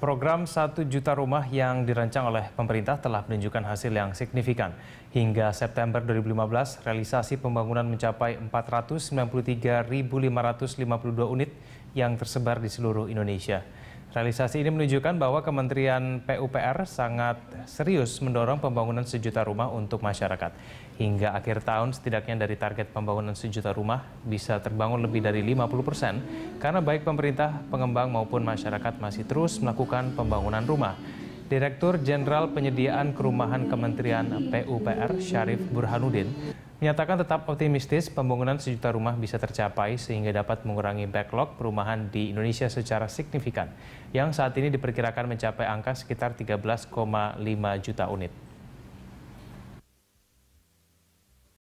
Program 1 juta rumah yang dirancang oleh pemerintah telah menunjukkan hasil yang signifikan. Hingga September 2015, realisasi pembangunan mencapai 493.552 unit yang tersebar di seluruh Indonesia. Realisasi ini menunjukkan bahwa Kementerian PUPR sangat serius mendorong pembangunan sejuta rumah untuk masyarakat. Hingga akhir tahun setidaknya dari target pembangunan sejuta rumah bisa terbangun lebih dari 50 persen karena baik pemerintah, pengembang maupun masyarakat masih terus melakukan pembangunan rumah. Direktur Jenderal Penyediaan Perumahan Kementerian PUPR Syarif Burhanuddin menyatakan tetap optimistis pembangunan sejuta rumah bisa tercapai sehingga dapat mengurangi backlog perumahan di Indonesia secara signifikan yang saat ini diperkirakan mencapai angka sekitar 13,5 juta unit.